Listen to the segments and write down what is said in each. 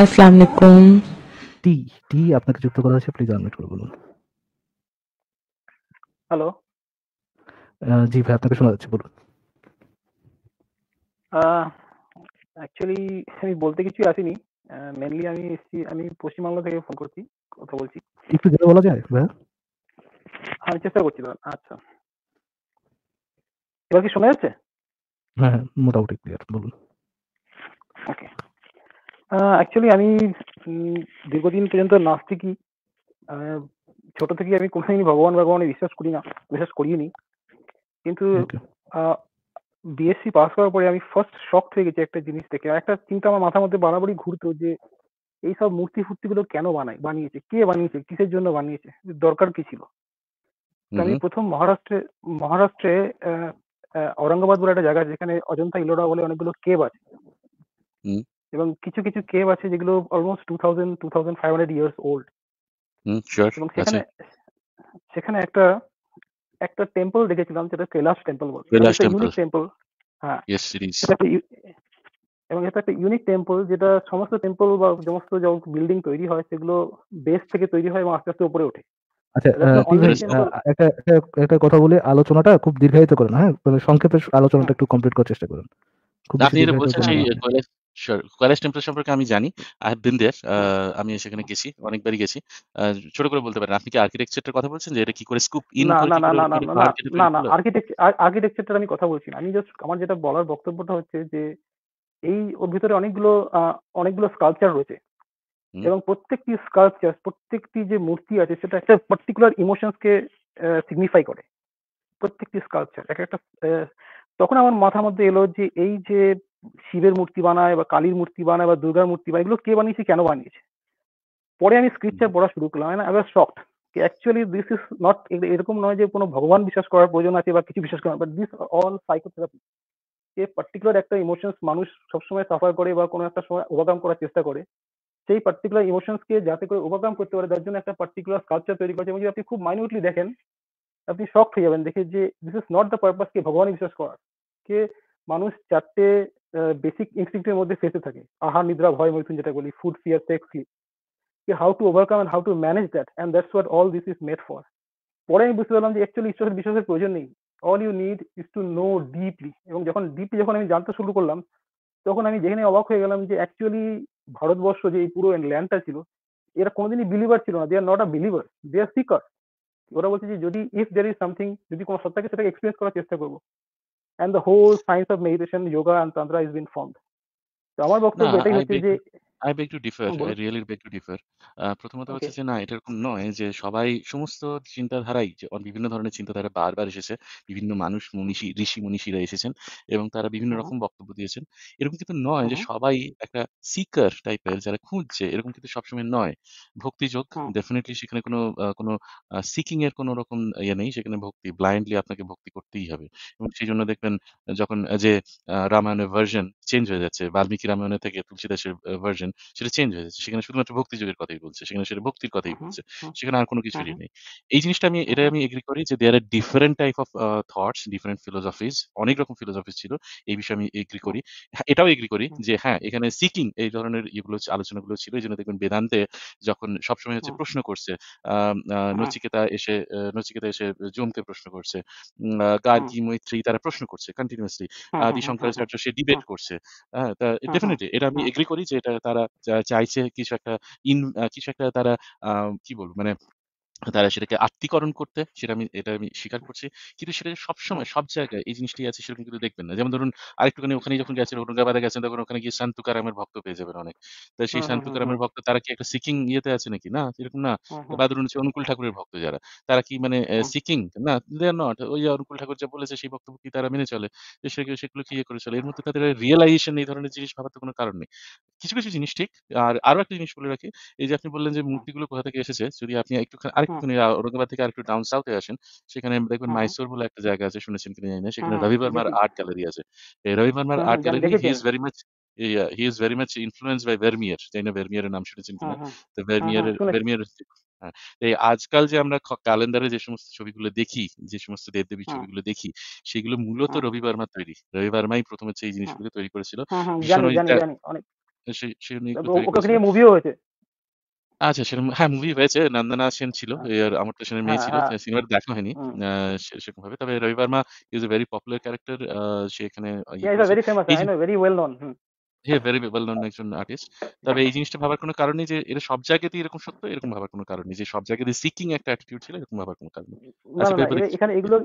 আসসালামু আলাইকুম টি টি আপনাকে যুক্ত করা আছে প্লিজ আনমিউট করে বলুন হ্যালো জি ভাই আপনাকে শোনা যাচ্ছে বলুন অ্যাকচুয়ালি আমি বলতে কিছুই আসিনি মেনলি আমি এসছি আমি পশ্চিমবাংলা থেকে ফোন করছি কথা বলছি একটু জোরে বলা যায় ভাই হ্যাঁ, আমি চেষ্টা করছি আচ্ছা এবার কি শোনা যাচ্ছে হ্যাঁ, হ্যাঁ মোটামুটি ক্লিয়ার বলুন ওকে অ্যাকচুয়ালি আমি দীর্ঘদিন পর্যন্ত নাস্তিকই ছোট থেকে আমি কোনোদিনই ভগবান ভগবানে বিশ্বাস করি না বিশ্বাস করিনি কিন্তু বিএসসি পাস করার পরে আমি ফার্স্ট শখ হয়ে গেছি একটা জিনিস থেকে একটা চিন্তা আমার মাথার মধ্যে বাড়াবাড়ি ঘুরতো যে এই সব মূর্তি ফুর্তিগুলো কেন বানায় বানিয়েছে কে বানিয়েছে কিসের জন্য বানিয়েছে দরকার কি ছিল আমি mm-hmm. প্রথম মহারাষ্ট্রে মহারাষ্ট্রে ঔরঙ্গাবাদ বলে একটা জায়গা যেখানে অজন্তা ইলোরা বলে অনেকগুলো কেব আছে mm-hmm. এবং কিছু কিছু কেভ আছে যেগুলো almost two thousand two thousand five hundred years old সেখানে সেখানে একটা একটা টেম্পল দেখেছিলাম যেটা কৈলাস টেম্পল বলে ইউনিক টেম্পল হ্যাঁ এবং এটা একটা ইউনিক টেম্পল যেটা সমস্ত টেম্পল বা সমস্ত যেমন বিল্ডিং তৈরি হয় সেগুলো বেস থেকে তৈরি হয় এবং আস্তে আস্তে উপরে ওঠে আচ্ছা একটা একটা কথা বলে আলোচনাটা খুব দীর্ঘায়িত করেন হ্যাঁ মানে সংক্ষেপে আলোচনাটা হ্যাঁ। একটু কমপ্লিট করার চেষ্টা করুন শিওর টেম্পল সম্পর্কে আমি জানি আই হ্যাভ বিন দেয়ার আমি সেখানে গেছি অনেকবারই গেছি ছোট করে বলতে পারেন আপনি কি আর্কিটেকচারটার কথা বলছেন যে এটা কি করে স্কুপ ইন না না না না না না না আর্কিটেকচারটার আমি কথা বলছি না আমি জাস্ট আমার যেটা বলার বক্তব্যটা হচ্ছে যে এই ওর ভিতরে অনেকগুলো অনেকগুলো স্কাল্পচার রয়েছে এবং প্রত্যেকটি স্কাল্পচার প্রত্যেকটি যে মূর্তি আছে সেটা একটা পার্টিকুলার ইমোশনসকে সিগনিফাই করে প্রত্যেকটি স্কাল্পচার এক একটা তখন আমার মাথার মধ্যে এলো যে এই যে শিবের মূর্তি বানায় বা কালীর মূর্তি বানায় বা দুর্গার মূর্তি বানায় এগুলো কে বানিয়েছে কেন বানিয়েছে পরে আমি স্ক্রিপচার পড়া শুরু করলাম না আবার shocked actually this is not এরকম নয় যে কোনো ভগবান বিশ্বাস করার প্রয়োজন আছে বা কিছু বিশ্বাস করার বাট দিস অল সাইকোথেরাপি যে পার্টিকুলার একটা ইমোশনস মানুষ সবসময় সাফার করে বা কোনো একটা সময় ওভারকাম করার চেষ্টা করে সেই পার্টিকুলার ইমোশনসকে যাতে করে ওভারকাম করতে পারে তার জন্য একটা পার্টিকুলার কালচার তৈরি করেছে এবং যদি আপনি খুব মাইনিউটলি দেখেন আপনি শক্ট হয়ে যাবেন দেখে যে this is not the purpose কে ভগবান বিশ্বাস করার কে মানুষ চারটে বেসিক ইনস্টিংক্টের মধ্যে ফেসে থাকে আহার নিদ্রা ভয় মৈথুন যেটা বলি food fear sex sleep how to overcome and how to manage that and that's what all this is made for পরে আমি বুঝতে পারলাম যে অ্যাকচুয়ালি ঈশ্বরের বিশ্বাসের প্রয়োজন নেই all you need is to know deeply এবং যখন ডিপলি যখন আমি জানতে শুরু করলাম তখন আমি যেখানে অবাক হয়ে গেলাম যে অ্যাকচুয়ালি ভারতবর্ষ যে এই পুরো ল্যান্ডটা ছিল এরা কোনোদিনই বিলিভার ছিল না they are not a believer they are seeker ওরা বলছে যে যদি ইফ দেয়ার ইজ সামথিং যদি কোনো সত্তাকে সেটাকে এক্সপিরিয়েন্স করার চেষ্টা করবো and the whole science of meditation yoga and tantra is being formed তো আমার বক্তব্য এটাই হচ্ছে যে I beg to differ I really beg to differ প্রথমত হচ্ছে যে না এটা এরকম নয় যে সবাই সমস্ত চিন্তাধারাই যে বিভিন্ন ধরনের চিন্তাধারা বারবার এসেছে। বিভিন্ন মানুষ মনীষী, ঋষি-মনীষীরা এসেছেন এবং তারা বিভিন্ন রকম বক্তব্য দিয়েছেন। এরকম কিন্তু নয় যে সবাই একটা সিকার টাইপের যারা খুঁজছে এরকম কিন্তু সবসময় নয়। ভক্তিযোগ ডেফিনেটলি সেখানে কোনো কোনো সিকিং এর কোনো রকম ইয়ে নেই। সেখানে ভক্তি ব্লাইন্ডলি আপনাকে ভক্তি করতেই হবে। এবং সেই জন্য দেখবেন যখন যে রামায়ণের ভার্শন চেঞ্জ হয়ে যাচ্ছে। বাল্মীকি রামায়ণের থেকে তুলসীদাসের আ বলছেন সেটা চেঞ্জ হয়ে যাচ্ছে সেখানে শুধুমাত্র ভক্তিযোগের কথাই বলছে সেখানে সেটা ভক্তির কথাই হ্যাঁ, বলছে হ্যাঁ। সেখানে আর কোনো কিছুই হ্যাঁ, নেই এই জিনিসটা আমি এটা আমি এগ্রি করি যে there are different type of thoughts different philosophies অনেক রকম ফিলোসফিজ ছিল এই বিষয়ে আমি এগ্রি করি এটাও এগ্রি করি যে হ্যাঁ এখানে সিকিং এই ধরনের ইগুলো আলোচনাগুলো ছিল এই জন্য দেখবেন বেদান্তে যখন সবসময় হচ্ছে প্রশ্ন করছে নচিকেতা এসে নচিকেতা এসে জুমকে প্রশ্ন করছে গার্গি মৈত্রী তারা প্রশ্ন করছে কন্টিনিউসলি আদি শঙ্করাচার্য সে ডিবেট করছে হ্যাঁ ডেফিনেটলি এটা আমি এগ্রি করি যে এটা তার তারা চাইছে কিছু একটা ইন কিছু একটা তারা কি বলবো মানে তারা সেটাকে আত্মীকরণ করতে সেটা আমি এটা আমি স্বীকার করছি কিন্তু সেটা সবসময় সব জায়গায় এই জিনিসটি আছে সেরকম কিন্তু দেখবেন না যেমন ধরুন আরেকটুখানি ওখানে যখন গেছেন ঔরঙ্গাবাদে গেছেন তখন ওখানে গিয়ে শান্তুকারামের ভক্ত পেয়ে যাবেন অনেক তো সেই হ্যাঁ, হ্যাঁ, শান্তুকারামের হ্যাঁ, ভক্ত তারা কি একটা সিকিং ইয়েতে আছে নাকি না এরকম না বা ধরুন হচ্ছে অনুকূল ঠাকুরের ভক্ত যারা তারা কি মানে সিকিং না দে আর নট ওই যে অনুকূল ঠাকুর যা বলেছে সেই বক্তব্য কি তারা মেনে চলে সেগুলো সেগুলো কি ইয়ে করে চলে এর মধ্যে তাদের রিয়েলাইজেশন এই ধরনের জিনিস ভাবার তো কোনো কারণ নেই কিছু কিছু জিনিস ঠিক আর আরো একটা জিনিস বলে রাখি এই যে আপনি বললেন যে মূর্তিগুলো কোথা থেকে এসেছে যদি আপনি একটু ঔরঙ্গাবাদ হ্যাঁ। থেকে আর একটু ডাউন সাউথে আসেন সেখানে দেখবেন মাইসোর হ্যাঁ। বলে একটা জায়গা আছে শুনেছেন কিনা জানি না সেখানে রবি ভার্মার আর্ট গ্যালারি আছে এই Ravi art gallery he is very much he is very much বাই না নাম শুনেছেন হ্যাঁ, কিনা তো এই আজকাল যে আমরা ক্যালেন্ডারে যে সমস্ত ছবিগুলো দেখি যে সমস্ত দেবদেবী ছবিগুলো দেখি সেগুলো মূলত রবি বর্মা তৈরি রবি বর্মাই প্রথম হচ্ছে এই জিনিসগুলো তৈরি করেছিল মুভিও হয়েছে আচ্ছা সেরকম হ্যাঁ মুভি হয়েছে নন্দনা সেন ছিল আমার অমর্ত্য সেনের মেয়ে হ্যাঁ ছিল হ্যাঁ দেখা হয়নি আহ, সেরকম ভাবে তবে Ravi Varma is a very popular character সে এখানে এই তবে এই জিনিসটা ভাবার কোনো কারণ নেই যে এটা সব জায়গাতেই এরকম সত্য এরকম ভাবার কোনো কারণ নেই যে সব জায়গাতে সিকিং একটা অ্যাটিটিউড ছিল এরকম ভাবার কোনো কারণ নেই আচ্ছা, এখানে এগুলো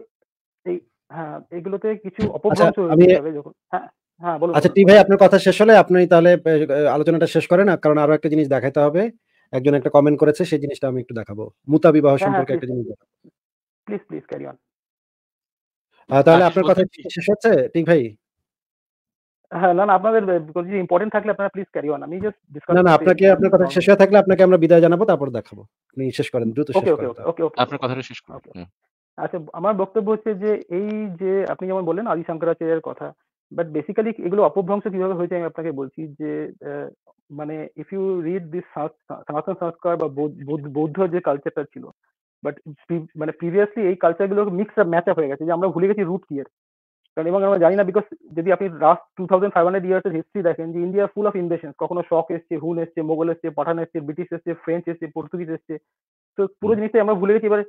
এই হ্যাঁ এগুলোতে কিছু আচ্ছা অপভ্রংশ হয়ে যাবে যখন হ্যাঁ হ্যাঁ আচ্ছা টি ভাই আপনার কথা শেষ হলে আপনি তাহলে আলোচনাটা শেষ করেন আর কারণ আরো একটা জিনিস দেখাতে হবে একজন একটা কমেন্ট করেছে সেই জিনিসটা আমি একটু দেখাবো মুতা বিবাহ হ্যাঁ, হ্যাঁ, সম্পর্কে একটা জিনিস দেখাবো প্লিজ প্লিজ ক্যারি অন তাহলে আপনার কথা শেষ হচ্ছে ঠিক ভাই হ্যাঁ না না আপনাদের যদি ইম্পর্টেন্ট থাকলে আপনারা প্লিজ ক্যারি অন আমি জাস্ট ডিসকাস না না আপনাকে আপনার কথা শেষ হয়ে থাকলে আপনাকে আমরা বিদায় জানাবো তারপর দেখাবো আপনি শেষ করেন দ্রুত শেষ করেন ওকে ওকে আপনার কথাটা শেষ করুন আচ্ছা আমার বক্তব্য হচ্ছে যে এই যে আপনি যেমন বললেন আদি শঙ্করাচার্যের কথা বাট বেসিক্যালি এগুলো অপভ্রংশ কিভাবে হয়েছে আমি আপনাকে বলছি যে মানে ইফ ইউ রিড দিস সনাতন সংস্কার বা বৌদ্ধ যে কালচারটা ছিল বাট মানে প্রিভিয়াসলি এই কালচারগুলো মিক্স আপ ম্যাচ আপ হয়ে গেছে যে আমরা ভুলে গেছি রুট কি কারণ এবং আমরা জানি না বিকজ যদি আপনি last two thousand five hundred ইয়ার্সের হিস্ট্রি দেখেন যে ইন্ডিয়া ফুল অফ ইনভেশন কখনো শক এসছে হুন এসছে মোগল এসছে পাঠান এসছে ব্রিটিশ এসছে ফ্রেঞ্চ এসছে পর্তুগিজ এসছে তো পুরো জিনিসটাই আমরা ভুলে গেছি এবার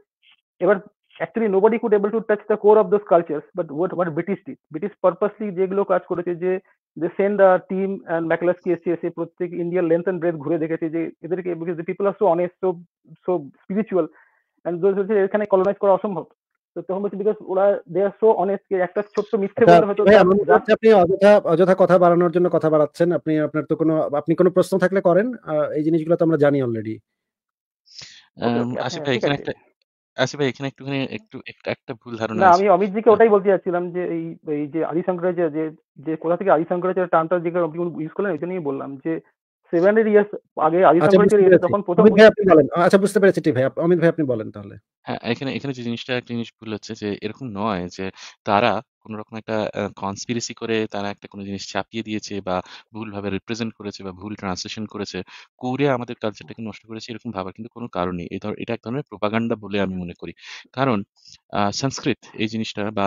এবার actually nobody could able to touch the core of those cultures but what what British did British purposely যেগুলো কাজ করেছে যে they send a team and McCluskey এসে এসে প্রত্যেক ইন্ডিয়ার লেন্থ অ্যান্ড ব্রেথ ঘুরে দেখেছে যে এদেরকে because the people are so honest so so spiritual and those হচ্ছে এখানে কলোনাইজ করা অসম্ভব তো তখন বলছি বিকজ ওরা দে আর সো অনেস্ট যে একটা ছোট্ট মিথ্যে আচ্ছা, বলে হয়তো আপনি অযথা অযথা কথা বাড়ানোর জন্য কথা বাড়াচ্ছেন আপনি আপনার তো কোনো আপনি কোনো প্রশ্ন থাকলে করেন এই জিনিসগুলো তো আমরা জানি অলরেডি আসিফ ভাই এখানে একটা আচ্ছা ভাই এখানে একটুখানি একটু একটা একটা ভুল ধারণা না আমি অমিত জিকে হ্যাঁ। ওটাই বলতে যাচ্ছিলাম যে এই এই যে আদি শঙ্করাচার্য যে যে কোথা থেকে আদি শঙ্করাচার্য টানটা যে আপনি ইউজ করলেন এটা নিয়ে বললাম যে সেভেন ইয়ার্স আগে আদি আচ্ছা, শঙ্করাচার্য যখন প্রথম ভাই আপনি বলেন আচ্ছা বুঝতে পেরেছি টি ভাই অমিত ভাই আপনি বলেন তাহলে হ্যাঁ এখানে এখানে যে জিনিসটা একটা জিনিস ভুল হচ্ছে যে এরকম নয় যে তারা কোনো রকম একটা কনস্পিরেসি করে তারা একটা কোনো জিনিস চাপিয়ে দিয়েছে বা ভুলভাবে রিপ্রেজেন্ট করেছে বা ভুল ট্রান্সলেশন করেছে করে আমাদের কালচারটাকে নষ্ট করেছে এরকম ভাবার কিন্তু কোনো কারণ নেই ধর এটা এক ধরনের প্রোপাগান্ডা বলে আমি মনে করি কারণ সংস্কৃত এই জিনিসটা বা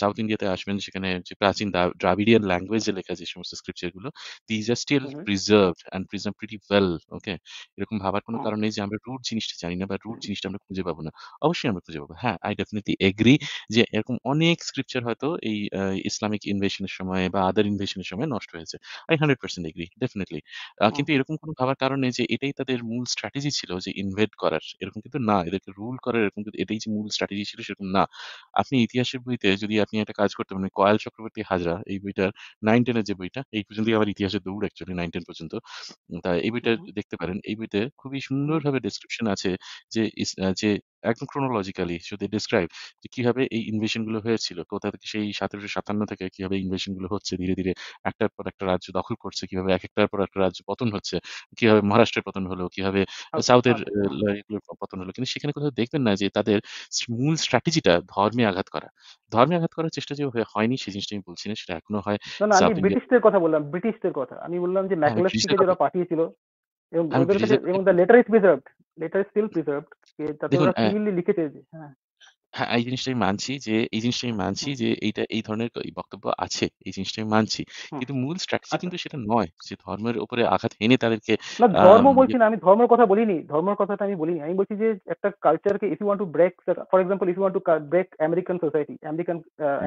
সাউথ ইন্ডিয়াতে আসবেন সেখানে যে প্রাচীন দ্রাবিডিয়ান ল্যাঙ্গুয়েজে লেখা যে সমস্ত স্ক্রিপচারগুলো these are still preserve and preserve pretty well okay এরকম ভাবার কোনো কারণ নেই যে আমরা রুট জিনিসটা জানি না বা রুট জিনিসটা আমরা খুঁজে পাবো না অবশ্যই আমরা খুঁজে পাবো হ্যাঁ আই ডেফিনেটলি এগ্রি যে এরকম অনেক স্ক্রিপচার হয়তো এই ইসলামিক ইনভেশনের সময় বা আদার ইনভেশনের সময় নষ্ট হয়েছে I hundred percent agree definitely কিন্তু এরকম কোনো ভাবার কারণে যে এটাই তাদের মূল স্ট্র্যাটেজি ছিল যে ইনভেট করার এরকম কিন্তু না এদেরকে রুল করার এরকম কিন্তু এটাই যে মূল স্ট্র্যাটেজি ছিল সেরকম না আপনি ইতিহাসের বইতে যদি আপনি একটা কাজ করতে পারেন কয়াল চক্রবর্তী হাজরা এই বইটার নাইন টেনের যে বইটা এই পর্যন্ত আমার ইতিহাসের দৌড় অ্যাকচুয়ালি নাইন টেন পর্যন্ত তা এই বইটা দেখতে পারেন এই বইতে খুবই সুন্দরভাবে ডিসক্রিপশন আছে যে যে একদম ক্রোনোলজিক্যালি যদি ডিসক্রাইব যে কিভাবে এই ইনভেশনগুলো হয়েছিল কোথা থেকে সেই সতেরোশো সাতান্ন থেকে কিভাবে ইনভেশনগুলো হচ্ছে ধীরে ধীরে একটার পর একটা রাজ্য দখল করছে কিভাবে এক একটার পর একটা রাজ্য পতন হচ্ছে কিভাবে মহারাষ্ট্রের পতন হলো কিভাবে সাউথের আচ্ছা। পতন হলো কিন্তু সেখানে কোথাও দেখবেন না যে তাদের মূল স্ট্র্যাটেজিটা ধর্মে আঘাত করা ধর্মে আঘাত করার চেষ্টা যে হয়নি সেই জিনিসটা আমি বলছি না সেটা এখনো হয় আমি ব্রিটিশদের কথা বললাম ব্রিটিশদের কথা আমি বললাম যে হ্যাঁ, ম্যাকলেসকে যারা পাঠিয়েছিল এবং হ্যাঁ, এবং the letter is preserved letter still preserved যে তারা ক্লিয়ারলি লিখেছে হ্যাঁ হ্যাঁ এই জিনিসটাই মানছি যে এই জিনিসটাই মানছি হ্যাঁ। যে এইটা এই ধরনের বক্তব্য আছে এই জিনিসটাই মানছি হ্যাঁ। কিন্তু মূল স্ট্রাকচার আচ্ছা। কিন্তু সেটা নয় যে ধর্মের উপরে আঘাত এনে তাদেরকে ধর্ম মানে বলছি না আমি ধর্মের কথা বলিনি ধর্মের কথাটা আমি বলিনি আমি বলছি যে একটা কালচারকে if you want to break for example if you want to break American society American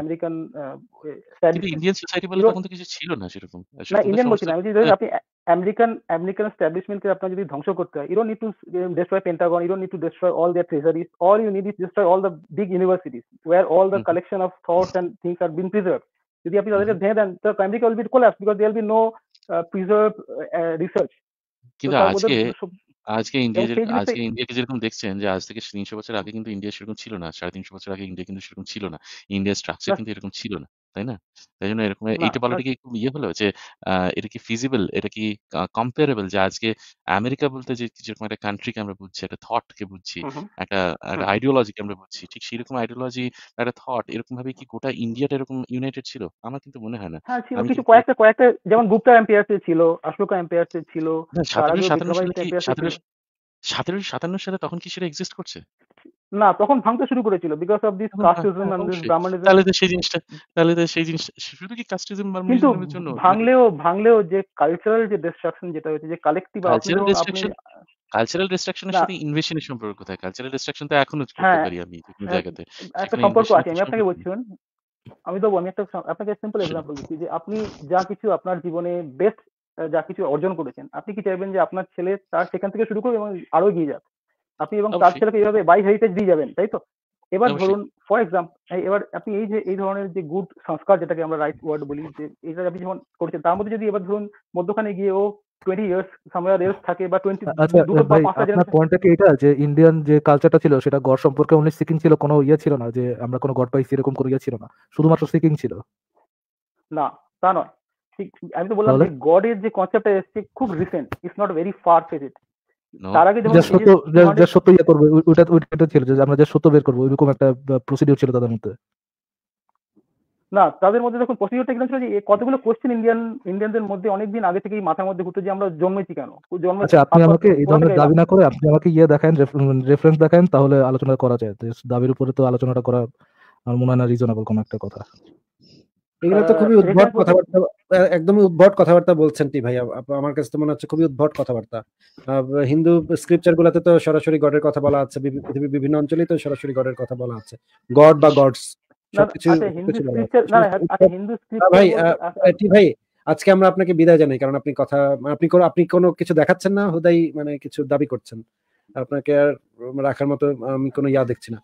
American Indian society বলে তখন তো কিছু ছিল না সেরকম না ইন্ডিয়ান বলছি না আমি যদি হ্যাঁ। আপনি আমেরিকান আমেরিকান এস্টাবলিশমেন্টকে আপনার যদি ধ্বংস করতে হয় you don't need to destroy Pentagon you don't need to destroy all their treasuries all you need is destroy all the big universities where all the collection of thoughts and things are been preserve যদি আপনি তাদেরকে ভেঙে hmm. Then uh, uh, তো America will be collapse because there be no preserve research কিন্তু আজকে আজকে India আজকে ইন্ডিয়াকে যেরকম দেখছেন যে আজ থেকে তিনশো বছর আগে কিন্তু ইন্ডিয়া সেরকম ছিল না সাড়ে তিনশো বছর আগে ইন্ডিয়া কিন্তু সেরকম ছিল না ইন্ডিয়ার স্ট্রাকচার কিন্তু এরকম ছিল না তাই না? তাই জন্য এরকম এই এইটা বলাটা কি খুব ইয়ে হলো যে এটা কি ফিজিবল এটা কি কম্পেয়ারেবল যে আজকে আমেরিকা বলতে যে যেরকম একটা কান্ট্রি কে আমরা বুঝছি, একটা থট কে বুঝছি, একটা একটা আইডিওলজি কে আমরা বুঝছি। ঠিক সেরকম আইডিওলজি একটা থট এরকম ভাবে কি গোটা ইন্ডিয়াটা এরকম ইউনাইটেড ছিল? আমার কিন্তু মনে হয় না। হ্যাঁ, ছিল কিছু কয়েকটা কয়েকটা যেমন গুপ্তা এমপিয়ারস ছিল, অশোকা এমপিয়ারস ছিল, না সাতান্ন সালে কি এমপিয়ারস সালে তখন কি সেটা এক্সিস্ট করছে? না তখন ভাঙতে শুরু করেছিল because of this casteism and this Brahminism তাহলে তো সেই জিনিসটা তাহলে তো সেই জিনিস শুধু কি কাস্টিজম ব্রাহ্মণিজমের জন্য ভাঙলেও ভাঙলেও যে কালচারাল যে ডিস্ট্রাকশন যেটা হয়েছে যে কালেক্টিভ কালচারাল ডিস্ট্রাকশন কালচারাল ডিস্ট্রাকশনের সাথে ইনভেশনের সম্পর্ক কোথায় কালচারাল ডিস্ট্রাকশন তো এখনো চলতে হ্যাঁ। পারি আমি কোন জায়গাতে একটা সম্পর্ক আছে আমি আপনাকে বলছিলাম আমি তো আমি একটা আপনাকে সিম্পল एग्जांपल দিচ্ছি যে আপনি যা কিছু আপনার জীবনে বেস্ট যা কিছু অর্জন করেছেন আপনি কি চাইবেন যে আপনার ছেলে তার সেখান থেকে শুরু করুক এবং আরো এগিয়ে যাক আপনি এবং তার ছেলেকে এইভাবে বাই হেরিটেজ দিয়ে যাবেন তাই তো এবার ধরুন ফর এক্সাম্পল এবার আপনি এই যে এই ধরনের যে গুড সংস্কার যেটাকে আমরা রাইট ওয়ার্ড বলি যে এটা আপনি যখন করছেন তার মধ্যে যদি এবার ধরুন মধ্যখানে গিয়ে ও টোয়েন্টি ইয়ার্স সামওয়্যার ইয়ার্স থাকে বা আচ্ছা, আচ্ছা, টোয়েন্টি পয়েন্টটা কি এটা যে ইন্ডিয়ান যে কালচারটা ছিল সেটা গড সম্পর্কে অনলি সিকিং ছিল কোনো ইয়ে ছিল না যে আমরা কোনো গড পাইছি এরকম কোনো ইয়ে ছিল না শুধুমাত্র সিকিং ছিল না তা নয় আমি তো বললাম গডের যে কনসেপ্টটা এসেছে খুব recent it's not very far phased তার আগে ইয়ে যে আমরা যে সত্য বের ওইরকম একটা ছিল না তাদের মধ্যে দেখুন কতগুলো কোশ্চেন ইন্ডিয়ান ইন্ডিয়ানদের মধ্যে আগে থেকেই মাথার মধ্যে আমরা জন্মেছি কেন আচ্ছা, আপনি আমাকে দাবি না করে আপনি আমাকে ইয়ে দেখেন রেফারেন্স দেখান তাহলে আলোচনা করা যায় দাবির উপরে তো আলোচনাটা করা আমার মনে হয় না রিজনেবল কোনো একটা কথা এগুলো তো খুবই উদ্ভট কথাবার্তা একদমই উদ্ভট কথাবার্তা বলছেন টি ভাই আমার কাছে তো মনে হচ্ছে খুবই উদ্ভট কথাবার্তা হিন্দু স্ক্রিপচার গুলাতে তো সরাসরি গডের কথা বলা আছে পৃথিবীর বিভিন্ন অঞ্চলে তো সরাসরি গডের কথা বলা আছে গড বা গডস আচ্ছা, আচ্ছা, ভাই টি ভাই আজকে আমরা আপনাকে বিদায় জানাই কারণ আপনি কথা আপনি আপনি কোনো কিছু দেখাচ্ছেন না হুদাই মানে কিছু দাবি করছেন আপনাকে আর রাখার মতো আমি কোনো ইয়া দেখছি না